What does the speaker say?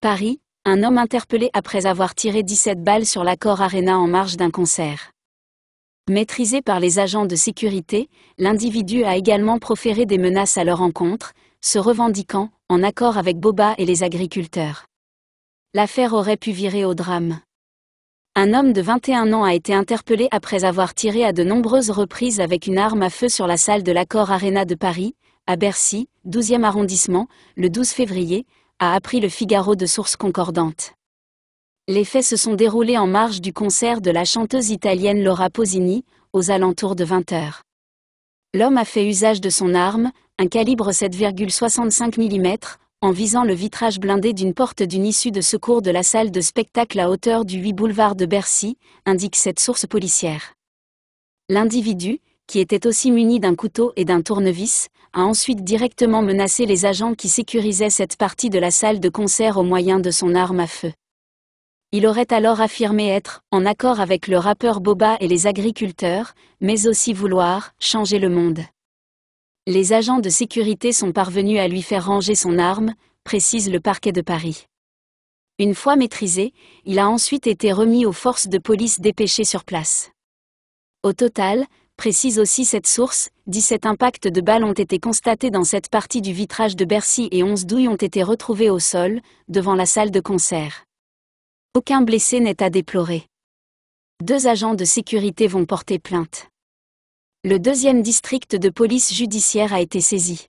Paris, un homme interpellé après avoir tiré 17 balles sur l'accord Arena en marge d'un concert. Maîtrisé par les agents de sécurité, l'individu a également proféré des menaces à leur encontre, se revendiquant, en accord avec Boba et les agriculteurs. L'affaire aurait pu virer au drame. Un homme de 21 ans a été interpellé après avoir tiré à de nombreuses reprises avec une arme à feu sur la salle de l'accord Arena de Paris, à Bercy, 12e arrondissement, le 12 février, a appris le Figaro de sources concordantes. Les faits se sont déroulés en marge du concert de la chanteuse italienne Laura Posini, aux alentours de 20 h L'homme a fait usage de son arme, un calibre 7,65 mm, en visant le vitrage blindé d'une porte d'une issue de secours de la salle de spectacle à hauteur du 8 boulevard de Bercy, indique cette source policière. L'individu, qui était aussi muni d'un couteau et d'un tournevis, a ensuite directement menacé les agents qui sécurisaient cette partie de la salle de concert au moyen de son arme à feu. Il aurait alors affirmé être en accord avec le rappeur Boba et les agriculteurs, mais aussi vouloir changer le monde. Les agents de sécurité sont parvenus à lui faire ranger son arme, précise le parquet de Paris. Une fois maîtrisé, il a ensuite été remis aux forces de police dépêchées sur place. Au total, précise aussi cette source, 17 impacts de balles ont été constatés dans cette partie du vitrage de Bercy et 11 douilles ont été retrouvées au sol, devant la salle de concert. Aucun blessé n'est à déplorer. Deux agents de sécurité vont porter plainte. Le deuxième district de police judiciaire a été saisi.